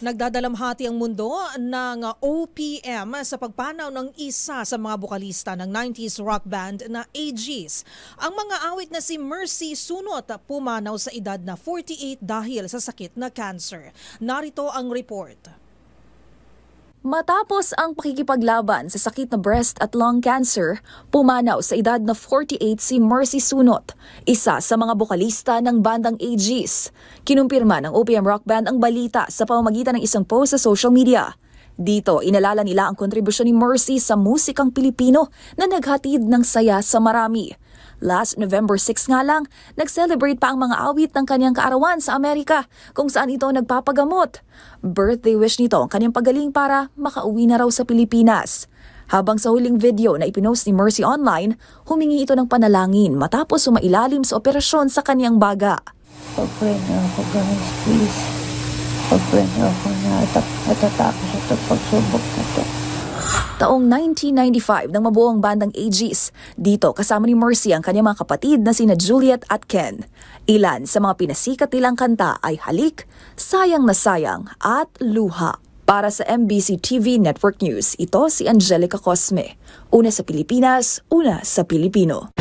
Nagdadalamhati ang mundo ng OPM sa pagpanaw ng isa sa mga bukalista ng 90s rock band na AGs. Ang mga awit na si Mercy Sunot pumanaw sa edad na 48 dahil sa sakit na cancer. Narito ang report. Matapos ang pakikipaglaban sa sakit na breast at lung cancer, pumanaw sa edad na 48 si Mercy Sunot, isa sa mga bokalista ng bandang AGs. Kinumpirma ng OPM Rock Band ang balita sa pamamagitan ng isang post sa social media. Dito, inalala nila ang kontribusyon ni Mercy sa musikang Pilipino na naghatid ng saya sa marami. Last November 6 nga lang, nag-celebrate pa ang mga awit ng kanyang kaarawan sa Amerika kung saan ito nagpapagamot. Birthday wish nito ang kanyang pagaling para makauwi na raw sa Pilipinas. Habang sa huling video na ipinost ni Mercy Online, humingi ito ng panalangin matapos sumailalim sa operasyon sa kaniyang baga. Pag-pray na ako guys, please. Pag-pray na ako na atatapos at at at at at at at at at at at at at at at Taong 1995 ng mabuo bandang AGs. Dito kasama ni Mercy ang kanyang mga kapatid na sina Juliet at Ken. Ilan sa mga pinasikat nilang kanta ay Halik, Sayang na Sayang at Luha. Para sa MBC TV Network News, ito si Angelica Cosme. Una sa Pilipinas, una sa Pilipino.